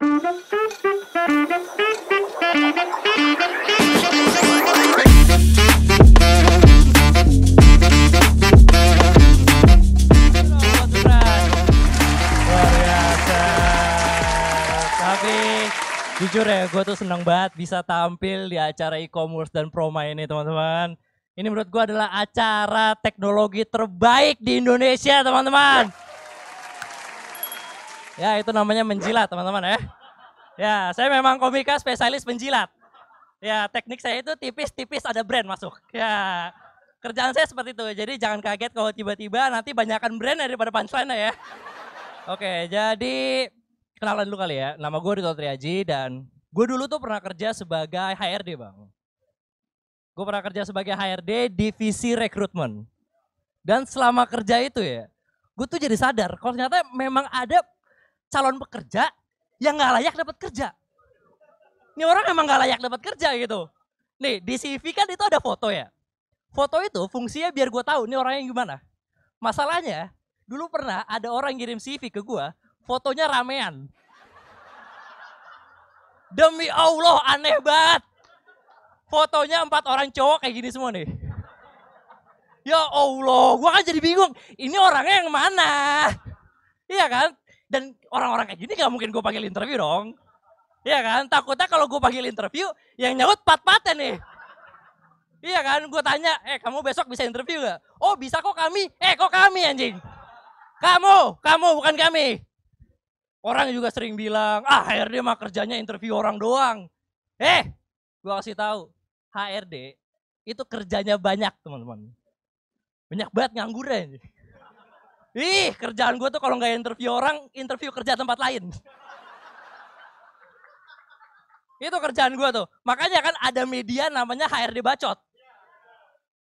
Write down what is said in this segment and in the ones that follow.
jujur ya gue tuh seneng banget bisa tampil di acara e-commerce dan Proma ini teman-teman. Ini menurut gue adalah acara teknologi terbaik di Indonesia teman-teman. Ya itu namanya menjilat teman-teman ya. Ya saya memang komika spesialis menjilat. Ya teknik saya itu tipis-tipis ada brand masuk. Ya kerjaan saya seperti itu. Jadi jangan kaget kalau tiba-tiba nanti banyakkan brand daripada punchline ya. Oke jadi kenalan dulu kali ya. Nama gue Rito Triaji dan gue dulu tuh pernah kerja sebagai HRD bang. Gue pernah kerja sebagai HRD divisi rekrutmen. Dan selama kerja itu ya, gue tuh jadi sadar kalau ternyata memang ada calon pekerja yang nggak layak dapat kerja. Ini orang emang nggak layak dapat kerja gitu. Nih di CV kan itu ada foto ya. Foto itu fungsinya biar gue tahu ini orangnya gimana. Masalahnya dulu pernah ada orang ngirim CV ke gue, fotonya ramean. Demi Allah aneh banget. Fotonya empat orang cowok kayak gini semua nih. Ya Allah, gue kan jadi bingung. Ini orangnya yang mana? Iya kan? Dan orang-orang kayak gini gak mungkin gue panggil interview dong. Iya kan? Takutnya kalau gue panggil interview, yang nyaut pat-patnya nih. Iya kan? Gue tanya, eh kamu besok bisa interview gak? Oh bisa kok kami. Eh kok kami anjing? Kamu, kamu bukan kami. Orang juga sering bilang, ah HRD mah kerjanya interview orang doang. Eh, gue kasih tahu, HRD itu kerjanya banyak teman-teman. Banyak banget nganggurnya. Ih, kerjaan gue tuh kalau nggak interview orang, interview kerja tempat lain. Itu kerjaan gue tuh. Makanya kan ada media namanya HRD Bacot.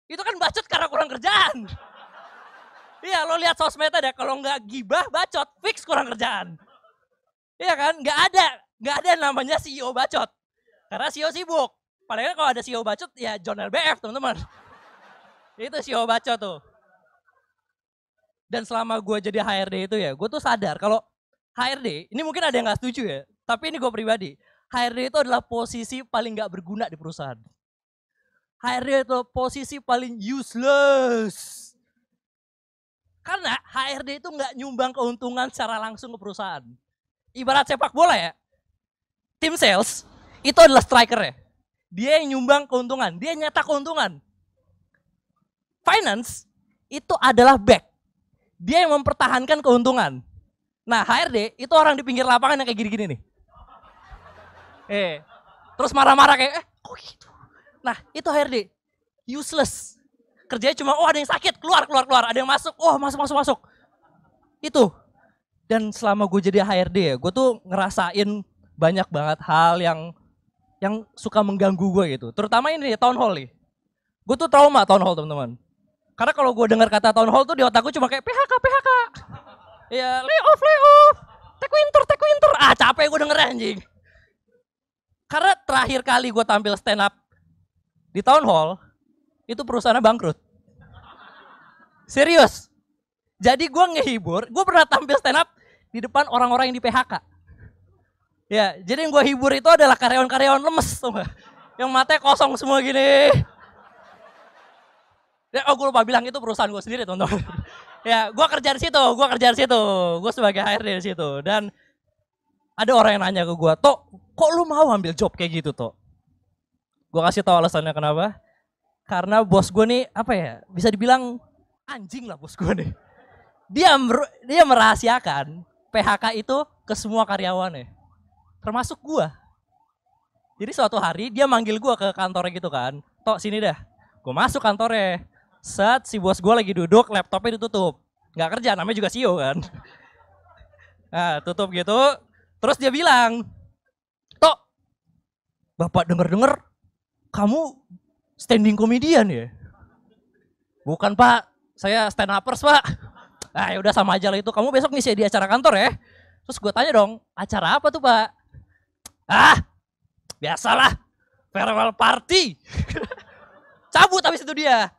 Itu kan bacot karena kurang kerjaan. Iya, lo lihat sosmed ada kalau nggak gibah bacot, fix kurang kerjaan. Iya kan? Nggak ada, nggak ada namanya CEO bacot. Karena CEO sibuk. padahal kalau ada CEO bacot ya John LBF teman-teman. Itu CEO bacot tuh dan selama gue jadi HRD itu ya gue tuh sadar kalau HRD ini mungkin ada yang gak setuju ya tapi ini gue pribadi HRD itu adalah posisi paling gak berguna di perusahaan HRD itu posisi paling useless karena HRD itu gak nyumbang keuntungan secara langsung ke perusahaan ibarat sepak bola ya tim sales itu adalah striker ya dia yang nyumbang keuntungan dia nyata keuntungan finance itu adalah back dia yang mempertahankan keuntungan. Nah HRD itu orang di pinggir lapangan yang kayak gini-gini nih. Eh, terus marah-marah kayak, eh kok gitu? Nah itu HRD, useless. Kerjanya cuma, oh ada yang sakit, keluar, keluar, keluar. Ada yang masuk, oh masuk, masuk, masuk. Itu. Dan selama gue jadi HRD ya, gue tuh ngerasain banyak banget hal yang yang suka mengganggu gue gitu. Terutama ini ya, town hall nih. Gue tuh trauma town hall teman-teman. Karena kalau gue dengar kata town hall tuh di otak gue cuma kayak PHK, PHK. Iya, lay off, lay off Take winter, take winter. Ah capek gue denger anjing. Karena terakhir kali gue tampil stand up di town hall, itu perusahaannya bangkrut. Serius. Jadi gue ngehibur, gue pernah tampil stand up di depan orang-orang yang di PHK. Ya, jadi yang gue hibur itu adalah karyawan-karyawan lemes, semua yang matanya kosong semua gini. Ya, oh gue lupa bilang itu perusahaan gue sendiri teman-teman. ya gue kerja di situ, gue kerja di situ. Gue sebagai HRD di situ. Dan ada orang yang nanya ke gue, toh kok lu mau ambil job kayak gitu toh Gue kasih tahu alasannya kenapa. Karena bos gue nih apa ya bisa dibilang anjing lah bos gue nih. Dia mer dia merahasiakan PHK itu ke semua karyawannya. Termasuk gue. Jadi suatu hari dia manggil gue ke kantornya gitu kan. toh sini dah. Gue masuk kantornya Set, si bos gue lagi duduk, laptopnya ditutup. Gak kerja, namanya juga CEO kan. Nah, tutup gitu. Terus dia bilang, Tok, Bapak denger-denger, kamu standing comedian ya? Bukan pak, saya stand upers pak. Ah ya udah sama aja lah itu, kamu besok ngisi di acara kantor ya. Terus gue tanya dong, acara apa tuh pak? Ah, biasalah, farewell party. Cabut habis itu dia.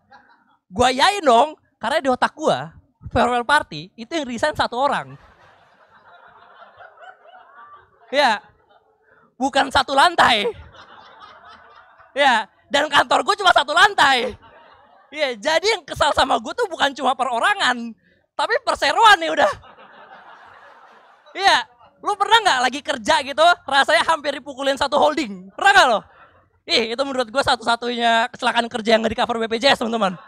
Gua yain dong, karena di otak gua farewell party itu yang resign satu orang. Ya, bukan satu lantai. Ya, dan kantor gue cuma satu lantai. ya, jadi yang kesal sama gue tuh bukan cuma perorangan, tapi perseroan nih udah. Iya, lu pernah nggak lagi kerja gitu, rasanya hampir dipukulin satu holding, pernah nggak lo? Ih, itu menurut gue satu-satunya kecelakaan kerja yang nggak di cover BPJS teman-teman.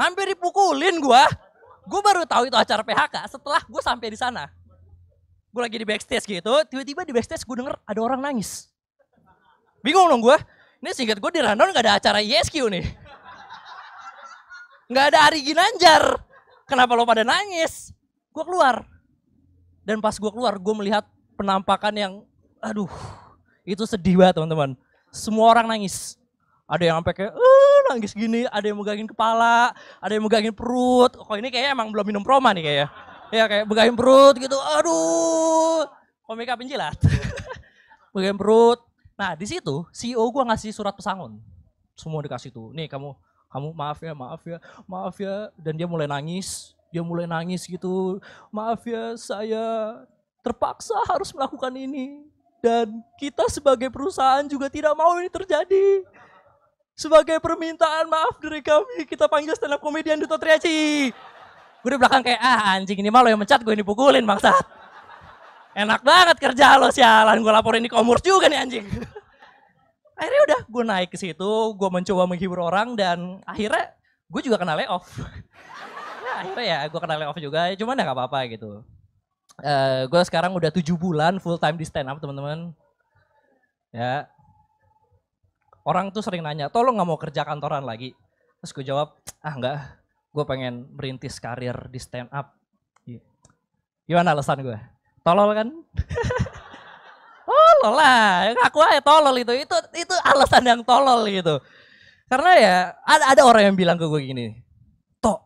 Hampir dipukulin gua. Gue baru tahu itu acara PHK setelah gue sampai di sana. Gue lagi di backstage gitu, tiba-tiba di backstage gue denger ada orang nangis. Bingung dong gue. Ini singkat gue di Randon gak ada acara YSQ e nih. Gak ada Ari Ginanjar. Kenapa lo pada nangis? Gue keluar. Dan pas gue keluar, gue melihat penampakan yang, aduh, itu sedih banget teman-teman. Semua orang nangis. Ada yang sampai kayak, eh, nangis gini, ada yang megangin kepala, ada yang megangin perut. Kok ini kayaknya emang belum minum proma nih kayaknya. Ya kayak megangin perut gitu, aduh. Komika penjilat. megangin perut. Nah di situ CEO gue ngasih surat pesangon. Semua dikasih tuh, nih kamu kamu maaf ya, maaf ya, maaf ya. Dan dia mulai nangis, dia mulai nangis gitu. Maaf ya, saya terpaksa harus melakukan ini. Dan kita sebagai perusahaan juga tidak mau ini terjadi. Sebagai permintaan maaf dari kami, kita panggil stand up komedian Duto Triaci. Gue di belakang kayak, ah anjing ini malu yang mencat, gue ini pukulin bangsa Enak banget kerja lo sialan, gue laporin di komur juga nih anjing. Akhirnya udah gue naik ke situ, gue mencoba menghibur orang dan akhirnya gue juga kena layoff. ya, akhirnya ya gue kena layoff juga, ya, cuman ya gak apa-apa gitu. Uh, eh, gue sekarang udah tujuh bulan full time di stand up teman-teman. Ya, Orang tuh sering nanya, tolong nggak mau kerja kantoran lagi? Terus gue jawab, ah nggak, gue pengen merintis karir di stand up. Iya. Gimana alasan gue? Tolol kan? tolol lah, aku aja tolol itu. Itu itu alasan yang tolol gitu. Karena ya ada, ada orang yang bilang ke gue gini, Tok,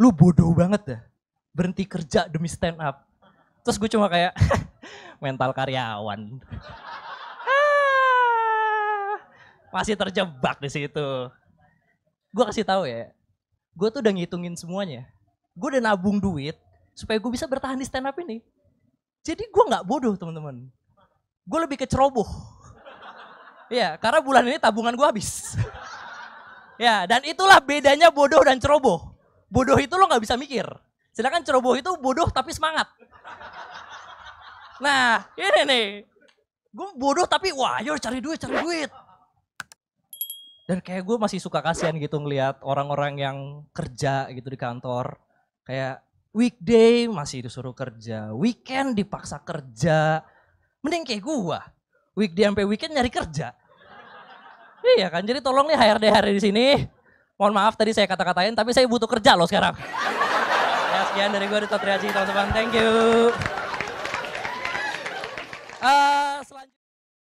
lu bodoh banget ya berhenti kerja demi stand up. Terus gue cuma kayak mental karyawan masih terjebak di situ. Gue kasih tahu ya, gue tuh udah ngitungin semuanya. Gue udah nabung duit supaya gue bisa bertahan di stand up ini. Jadi gue nggak bodoh teman-teman. Gue lebih keceroboh. Iya, karena bulan ini tabungan gue habis. ya, dan itulah bedanya bodoh dan ceroboh. Bodoh itu lo nggak bisa mikir. Sedangkan ceroboh itu bodoh tapi semangat. Nah, ini nih. Gue bodoh tapi wah ayo cari duit, cari duit dan kayak gue masih suka kasihan gitu ngelihat orang-orang yang kerja gitu di kantor kayak weekday masih disuruh kerja weekend dipaksa kerja mending kayak gue weekday sampai weekend nyari kerja iya kan jadi tolong nih HRD hari di sini mohon maaf tadi saya kata-katain tapi saya butuh kerja loh sekarang ya sekian dari gue Dito Triaji teman-teman thank you